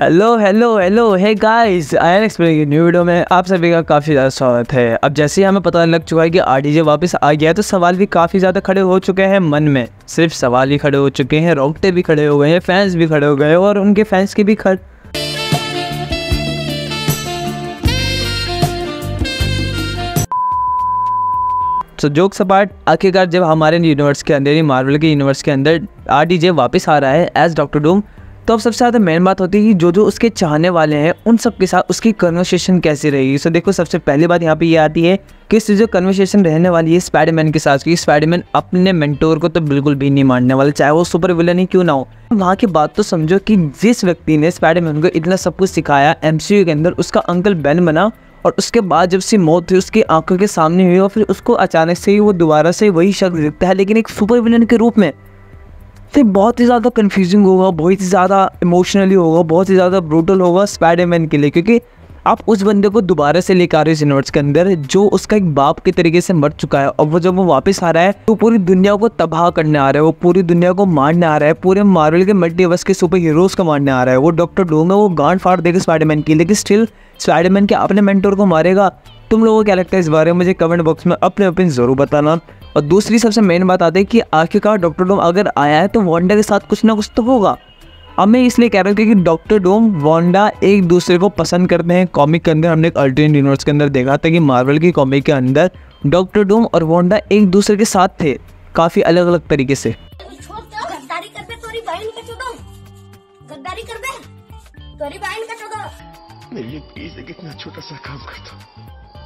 hello hello hello hey guys I an explain new video में आप सभी का काफ़ी ज़्यादा स्वागत है अब जैसे ही हमें पता लग चुका है कि आरडीजे वापस आ गया है तो सवाल भी काफ़ी ज़्यादा खड़े हो चुके हैं मन में सिर्फ सवाल ही खड़े हो चुके हैं रोकटे भी खड़े हो गए हैं फैंस भी खड़े हो गए और उनके फैंस के भी खड़ तो जोक सपाट आखिरकार जब हमारे यूनिवर्स के अंदर ही मार्वल के यूनिवर्स के अंदर आर वापस आ रहा है एज डॉक्टर डूम तो अब सबसे ज़्यादा मेन बात होती है कि जो जो उसके चाहने वाले हैं उन सब के साथ उसकी कन्वर्सेशन कैसी रहेगी सो देखो सबसे पहली बात यहाँ पे ये आती है कि इस जो कन्वर्सेशन रहने वाली है स्पाइडरमैन के साथ क्योंकि स्पाइडरमैन अपने मेंटोर को तो बिल्कुल भी नहीं मानने वाला चाहे वो सुपर विलन ही क्यों ना हो वहाँ की बात तो समझो कि जिस व्यक्ति ने स्पाइडरमैन को इतना सब कुछ सिखाया एम के अंदर उसका अंकल बैन बना और उसके बाद जब सी मौत हुई उसकी आंखों के सामने हुई और फिर उसको अचानक से ही वो दोबारा से वही शख्स दिखता है लेकिन एक सुपर विलन के रूप में तो बहुत ही ज़्यादा कन्फ्यूजिंग होगा बहुत ही ज़्यादा इमोशनली होगा बहुत ही ज़्यादा ब्रूटल होगा स्पाइडरमैन के लिए क्योंकि आप उस बंदे को दोबारा से लेकर आ रहे हो इस यूनिवर्स के अंदर जो उसका एक बाप के तरीके से मर चुका है और वो जब वो वापस आ रहा है तो पूरी दुनिया को तबाह करने आ रहा है वो पूरी दुनिया को मारने आ रहा है पूरे मार्वल के मल्टीवर्स के सुपर हीरोज को मारने आ रहा है वो डॉक्टर डूम है वो गांड फाड़ देगा स्पाइडरमैन की लेकिन स्टिल स्पाइडरमैन के अपने मेंटोर को मारेगा तुम लोगों को क्या लगता है इस बारे में मुझे कमेंट बॉक्स में अपने ओपिन जरूर बताना और दूसरी सबसे मेन बात आती है कि आखिरकार डॉक्टर डोम अगर आया है तो वॉन्डा के साथ कुछ ना कुछ तो होगा अब मैं इसलिए कह रहा हूँ क्योंकि डॉक्टर डोम वॉन्डा एक दूसरे को पसंद करते हैं कॉमिक के अंदर हमने एक अल्टरनेट यूनिवर्स के अंदर देखा था कि मार्वल की कॉमिक के अंदर डॉक्टर डोम और वॉन्डा एक दूसरे के साथ थे काफ़ी अलग अलग तरीके से ये कितना छोटा सा काम करता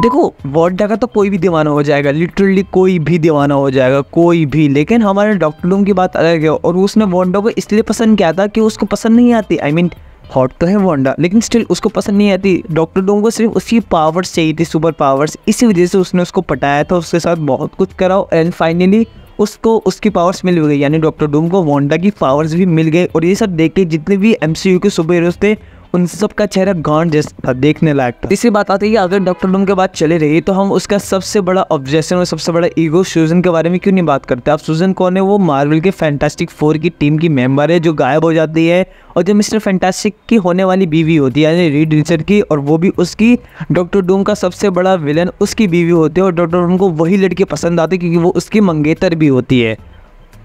देखो वार्ड का तो कोई भी दीवाना हो जाएगा लिटरली कोई भी दीवाना हो जाएगा कोई भी लेकिन हमारे डॉक्टर डूम की बात अलग है और उसने वार्डा को इसलिए पसंद किया था कि उसको पसंद नहीं आती I I mean mean, hot तो है वोंडा लेकिन स्टिल उसको पसंद नहीं आती डॉक्टर लोगों को सिर्फ उसकी पावर्स चाहिए थी सुपर पावर्स इसी वजह से उसने उसको पटाया था उसके साथ बहुत कुछ करा एंड फाइनली उसको उसकी पावर्स मिल गई यानी डॉक्टर डूम को वोंडा की पावर्स भी मिल गए और ये सब देख के जितने भी एम के सुपर हीरोज थे उन सबका चेहरा गांड जैसा था देखने लायक था इसी बात आती है अगर डॉक्टर डूम के बाद चले रही तो हम उसका सबसे बड़ा ऑब्जेक्शन और सबसे बड़ा ईगो सूजन के बारे में क्यों नहीं बात करते आप सूजन कौन है वो मार्वल के फैंटास्टिक फोर की टीम की मेंबर है जो गायब हो जाती है और जो मिस्टर फैंटास्टिक की होने वाली बीवी होती है यानी रीड रिचर्ड की और वो भी उसकी डॉक्टर डूम का सबसे बड़ा विलन उसकी बीवी होती है और डॉक्टर डूम को वही लड़की पसंद आती है क्योंकि वो उसकी मंगेतर भी होती है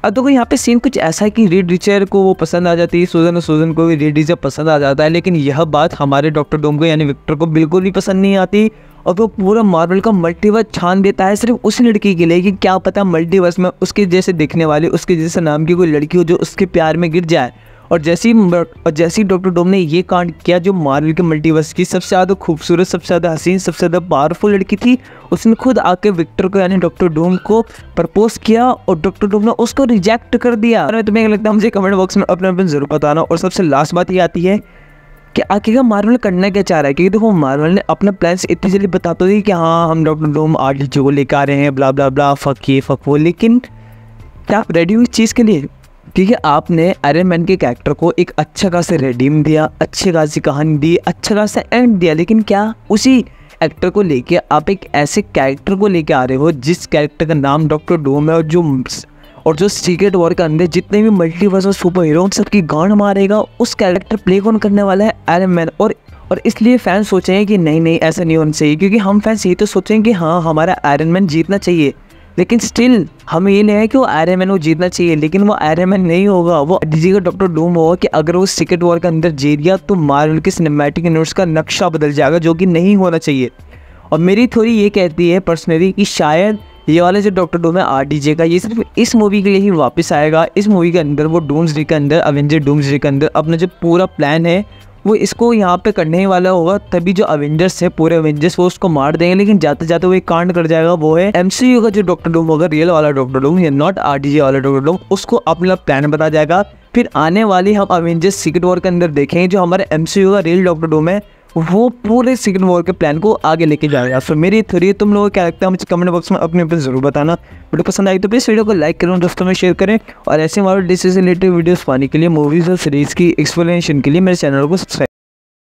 अब देखो यहाँ पे सीन कुछ ऐसा है कि रीड रिचर को वो पसंद आ जाती है सूजन और सूजन को भी रीड रिचर पसंद आ जाता है लेकिन यह बात हमारे डॉक्टर डोम को यानी विक्टर को बिल्कुल भी पसंद नहीं आती और वो पूरा मार्बल का मल्टीवर्स छान देता है सिर्फ उस लड़की के लिए कि क्या पता मल्टीवर्स में उसके जैसे दिखने वाली उसके जैसे नाम की कोई लड़की हो जो उसके प्यार में गिर जाए और जैसी और जैसे ही डॉक्टर डोम ने ये कांड किया जो मार्वल के मल्टीवर्स की सबसे ज़्यादा खूबसूरत सबसे ज़्यादा हसीन सबसे ज़्यादा पावरफुल लड़की थी उसने खुद आके विक्टर को यानी डॉक्टर डोम को प्रपोज किया और डॉक्टर डोम ने उसको रिजेक्ट कर दिया और तुम्हें लगता है मुझे कमेंट बॉक्स में अपने अपने जरूर बताना और सबसे लास्ट बात ये आती है कि आखिरकार मार्वल करना क्या चाह रहा है क्योंकि देखो मार्वल ने अपना प्लान्स इतनी जल्दी बताते तो थे कि हाँ हम डॉक्टर डोम आर्टिस्ट जो लेकर आ रहे हैं ब्ला ब्ला ब्ला फक ये फक वो लेकिन क्या आप रेडी हो इस चीज़ के लिए ठीक है आपने आयरन मैन के कैरेक्टर को एक अच्छा खासा रेडीम दिया अच्छे खासी कहानी दी अच्छा खासा एंड दिया लेकिन क्या उसी एक्टर को लेके आप एक ऐसे कैरेक्टर को लेके आ रहे हो जिस कैरेक्टर का नाम डॉक्टर डोम है और जो और जो सीक्रेट वॉर के अंदर जितने भी मल्टीवर्स और सुपर हीरो सबकी गांड मारेगा उस कैरेक्टर प्ले कौन करने वाला है आयरन मैन और और इसलिए फैन सोचेंगे कि नहीं नहीं ऐसा नहीं होना चाहिए क्योंकि हम फैंस ये तो सोचेंगे कि हाँ हमारा आयरन मैन जीतना चाहिए लेकिन स्टिल हमें ये नहीं है कि वो आयरन मैन को जीतना चाहिए लेकिन वो आयरन मैन नहीं होगा वो डीजी का डॉक्टर डूम होगा कि अगर वो सिकेट वॉर के अंदर जीत गया तो मार्वल के सिनेमैटिक यूनिवर्स का नक्शा बदल जाएगा जो कि नहीं होना चाहिए और मेरी थोड़ी ये कहती है पर्सनली कि शायद ये वाला जो डॉक्टर डूम है आर डी जे का ये सिर्फ इस मूवी के लिए ही वापस आएगा इस मूवी के अंदर वो डूम्स डे के अंदर अवेंजर डूम्स डे के अंदर अपना जो पूरा प्लान है वो इसको यहाँ पे करने वाला होगा तभी जो अवेंजर्स है पूरे अवेंजर्स वो उसको मार देंगे लेकिन जाते जाते वो एक कांड कर जाएगा वो है एमसीयू का जो डॉक्टर डूम होगा रियल वाला डॉक्टर डूम या नॉट आरडीजे वाला डॉक्टर डूम उसको अपना प्लान बता जाएगा फिर आने वाली हम अवेंजर्स सीक्रेट वॉर के अंदर देखेंगे जो हमारे एमसीयू का रियल डॉक्टर डूम है वो पूरे सीक्रेट वॉर के प्लान को आगे लेके जाएगा सो मेरी थ्योरी तुम लोगों को क्या लगता है मुझे कमेंट बॉक्स में अपने ऊपर जरूर बताना वीडियो पसंद आई तो प्लीज़ वीडियो को लाइक करें दोस्तों में शेयर करें और ऐसे हमारे डिस रिलेटेड वीडियोज पाने के लिए मूवीज़ और सीरीज़ की एक्सप्लेनेशन के लिए मेरे चैनल को सब्सक्राइब